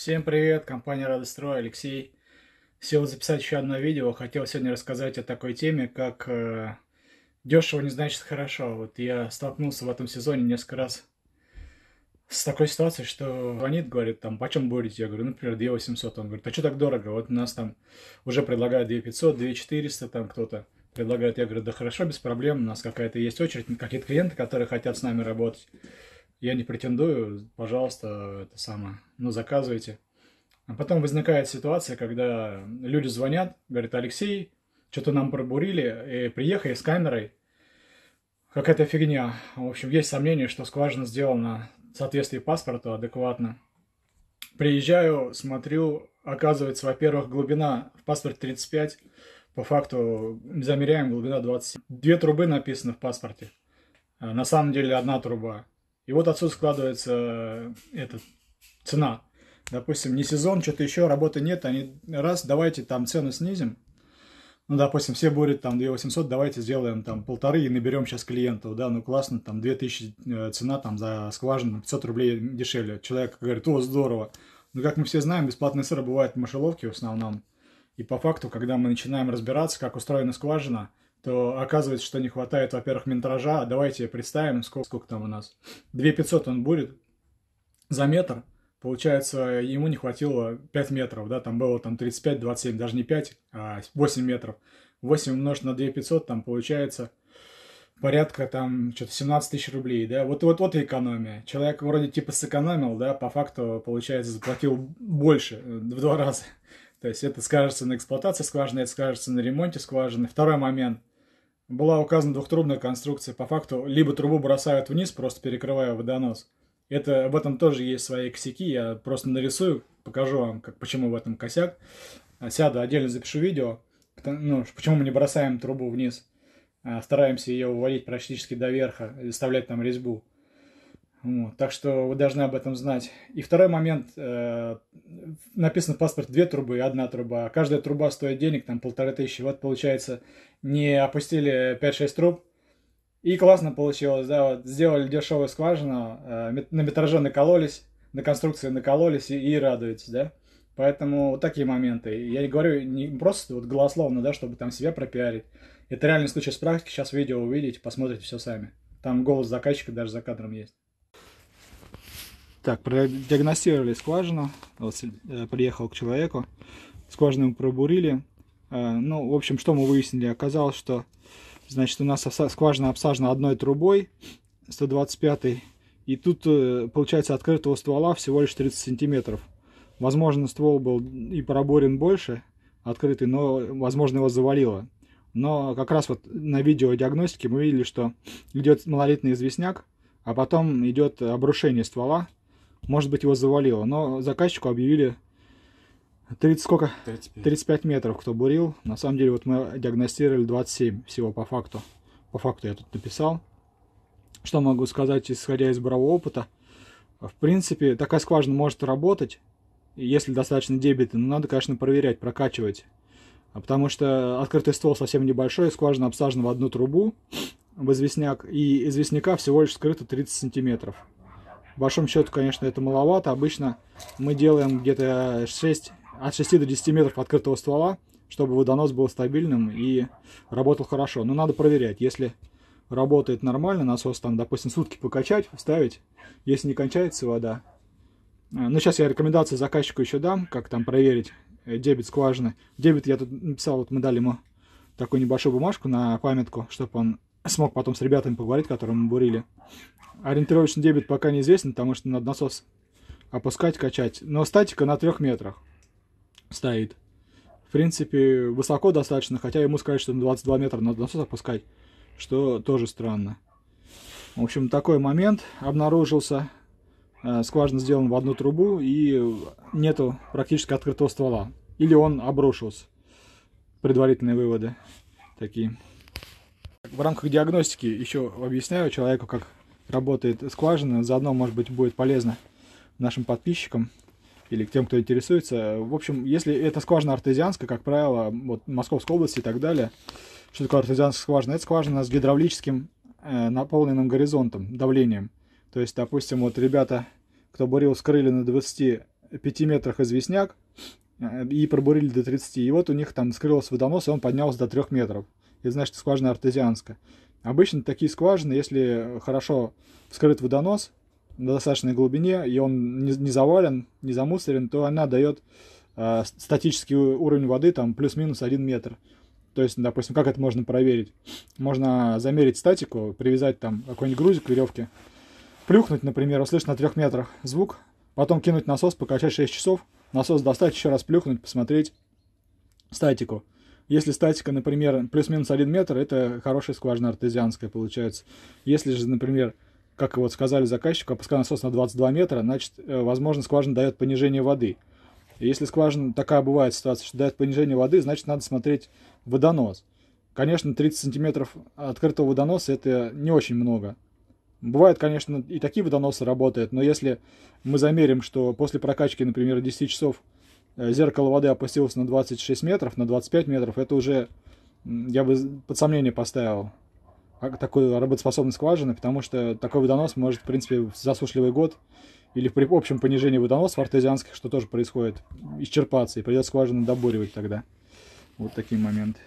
Всем привет, компания Радостро. Алексей. Сел записать еще одно видео. Хотел сегодня рассказать о такой теме, как э, дешево не значит хорошо. Вот я столкнулся в этом сезоне несколько раз с такой ситуацией, что звонит, говорит, там, почем будете? Я говорю, например, 2800. Он говорит, а что так дорого? Вот у нас там уже предлагают 2500, 2400, там кто-то предлагает. Я говорю, да хорошо, без проблем, у нас какая-то есть очередь, какие-то клиенты, которые хотят с нами работать я не претендую, пожалуйста, это самое, ну, заказывайте. А потом возникает ситуация, когда люди звонят, говорят, Алексей, что-то нам пробурили, и приехали с камерой, какая-то фигня. В общем, есть сомнение, что скважина сделана в соответствии паспорту адекватно. Приезжаю, смотрю, оказывается, во-первых, глубина в паспорте 35, по факту замеряем глубина 20. Две трубы написаны в паспорте. А, на самом деле одна труба. И вот отсюда складывается э, эта цена. Допустим, не сезон, что-то еще, работы нет, они раз, давайте там цену снизим. Ну, допустим, все бурят там 2800, давайте сделаем там полторы и наберем сейчас клиентов, да, ну классно, там 2000 э, цена там за скважину, 500 рублей дешевле. Человек говорит, о, здорово. Но ну, как мы все знаем, бесплатный сыр бывает в мышеловке в основном. И по факту, когда мы начинаем разбираться, как устроена скважина, то оказывается, что не хватает, во-первых, метража. Давайте представим, сколько, сколько там у нас. 2500 он будет за метр. Получается, ему не хватило 5 метров, да, там было там 35, 27, даже не 5, а 8 метров. 8 умножить на 2500, там получается порядка там что-то 17 тысяч рублей, да, вот, вот, вот и экономия. Человек вроде типа сэкономил, да, по факту, получается, заплатил больше, э, в два раза. То есть это скажется на эксплуатации скважины, это скажется на ремонте скважины. Второй момент была указана двухтрубная конструкция. По факту, либо трубу бросают вниз, просто перекрывая водонос. Это, в этом тоже есть свои косяки. Я просто нарисую, покажу вам, как, почему в этом косяк. А, сяду, отдельно запишу видео, ну, почему мы не бросаем трубу вниз. А, стараемся ее уводить практически до верха, заставлять там резьбу. Вот, так что вы должны об этом знать. И второй момент. Э, написано в паспорте две трубы и одна труба. Каждая труба стоит денег, там полторы тысячи. Вот получается, не опустили 5-6 труб. И классно получилось, да, вот сделали дешевую скважину, э, на метраже накололись, на конструкции накололись и, и радуетесь, да. Поэтому вот такие моменты. Я не говорю не просто вот голословно, да, чтобы там себя пропиарить. Это реальный случай с практики, сейчас видео увидите, посмотрите все сами. Там голос заказчика даже за кадром есть. Так, продиагностировали скважину. Вот, э, приехал к человеку. Скважину мы пробурили. Э, ну, в общем, что мы выяснили? Оказалось, что значит, у нас скважина обсажена одной трубой 125 и тут, э, получается, открытого ствола всего лишь 30 сантиметров. Возможно, ствол был и проборен больше, открытый, но, возможно, его завалило. Но как раз вот на видео диагностики мы видели, что идет малолитный известняк, а потом идет обрушение ствола, может быть, его завалило. Но заказчику объявили 30 сколько? 35. 35 метров, кто бурил. На самом деле, вот мы диагностировали 27 всего по факту. По факту я тут написал. Что могу сказать, исходя из бравого опыта? В принципе, такая скважина может работать, если достаточно дебиты, но надо, конечно, проверять, прокачивать. Потому что открытый ствол совсем небольшой, скважина обсажена в одну трубу, в известняк, и известняка всего лишь скрыто 30 сантиметров. В большом счету, конечно, это маловато. Обычно мы делаем где-то 6, от 6 до 10 метров открытого ствола, чтобы водонос был стабильным и работал хорошо. Но надо проверять. Если работает нормально, насос там, допустим, сутки покачать, вставить, если не кончается вода. А, ну, сейчас я рекомендации заказчику еще дам, как там проверить э, дебет скважины. Дебет я тут написал, вот мы дали ему такую небольшую бумажку на памятку, чтобы он смог потом с ребятами поговорить, которые мы бурили. Ориентировочный дебет пока неизвестен, потому что надо насос опускать, качать. Но статика на трех метрах стоит. В принципе, высоко достаточно, хотя ему сказать, что на 22 метра надо насос опускать, что тоже странно. В общем, такой момент обнаружился. Э, скважина сделана в одну трубу и нету практически открытого ствола. Или он обрушился. Предварительные выводы такие в рамках диагностики еще объясняю человеку, как работает скважина. Заодно, может быть, будет полезно нашим подписчикам или тем, кто интересуется. В общем, если это скважина артезианская, как правило, вот Московской области и так далее, что такое артезианская скважина? Это скважина с гидравлическим э, наполненным горизонтом, давлением. То есть, допустим, вот ребята, кто бурил, скрыли на 25 метрах известняк э, и пробурили до 30. И вот у них там скрылся водонос, и он поднялся до 3 метров и значит скважина артезианская. Обычно такие скважины, если хорошо вскрыт водонос на достаточной глубине, и он не, не завален, не замусорен, то она дает э, статический уровень воды там плюс-минус 1 метр. То есть, допустим, как это можно проверить? Можно замерить статику, привязать там какой-нибудь грузик к веревке, плюхнуть, например, услышать на трех метрах звук, потом кинуть насос, покачать 6 часов, насос достать, еще раз плюхнуть, посмотреть статику. Если статика, например, плюс-минус 1 метр, это хорошая скважина артезианская получается. Если же, например, как вот сказали заказчику, опускай насос на 22 метра, значит, э, возможно, скважина дает понижение воды. Если скважина, такая бывает ситуация, что дает понижение воды, значит, надо смотреть водонос. Конечно, 30 сантиметров открытого водоноса это не очень много. Бывает, конечно, и такие водоносы работают, но если мы замерим, что после прокачки, например, 10 часов Э, зеркало воды опустилось на 26 метров, на 25 метров, это уже я бы под сомнение поставил а, такую работоспособность скважины, потому что такой водонос может, в принципе, в засушливый год или при общем понижении в артезианских, что тоже происходит, исчерпаться, и придется скважину добуривать тогда. Вот такие моменты.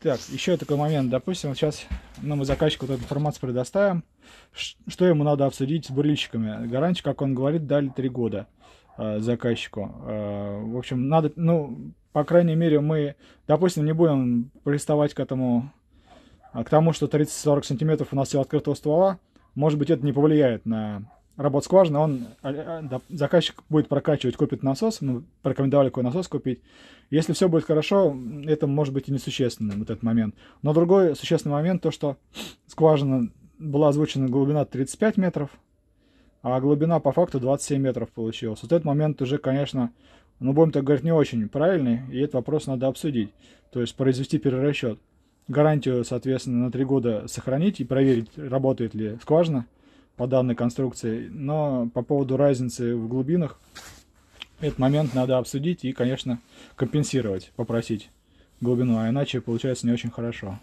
Так, еще такой момент. Допустим, сейчас ну, мы заказчику вот эту информацию предоставим, что ему надо обсудить с бурильщиками. Гарантию, как он говорит, дали три года. Э, заказчику. Э, в общем, надо, ну, по крайней мере, мы, допустим, не будем приставать к этому, а к тому, что 30-40 сантиметров у нас сил открытого ствола. Может быть, это не повлияет на работу скважины. Он, э, заказчик будет прокачивать, купит насос. Мы порекомендовали какой насос купить. Если все будет хорошо, это может быть и несущественным, вот этот момент. Но другой существенный момент, то, что скважина была озвучена глубина 35 метров – а глубина по факту 27 метров получилась. Вот этот момент уже, конечно, ну, будем так говорить, не очень правильный, и этот вопрос надо обсудить. То есть произвести перерасчет. Гарантию, соответственно, на 3 года сохранить и проверить, работает ли скважина по данной конструкции. Но по поводу разницы в глубинах, этот момент надо обсудить и, конечно, компенсировать, попросить глубину, а иначе получается не очень хорошо.